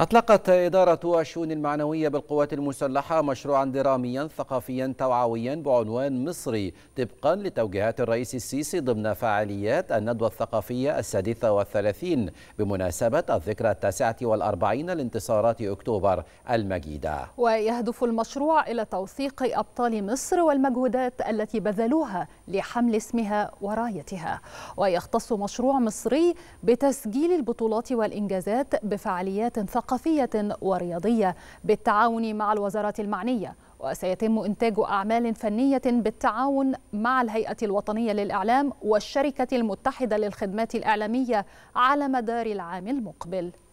أطلقت إدارة الشؤون المعنوية بالقوات المسلحة مشروعا دراميا ثقافيا توعويا بعنوان مصري طبقا لتوجيهات الرئيس السيسي ضمن فعاليات الندوة الثقافية السادسة والثلاثين بمناسبة الذكرى التاسعة والأربعين لانتصارات أكتوبر المجيدة ويهدف المشروع إلى توثيق أبطال مصر والمجهودات التي بذلوها لحمل اسمها ورايتها ويختص مشروع مصري بتسجيل البطولات والإنجازات بفعاليات ثقافية ثقافية ورياضية بالتعاون مع الوزارات المعنية وسيتم إنتاج أعمال فنية بالتعاون مع الهيئة الوطنية للإعلام والشركة المتحدة للخدمات الإعلامية على مدار العام المقبل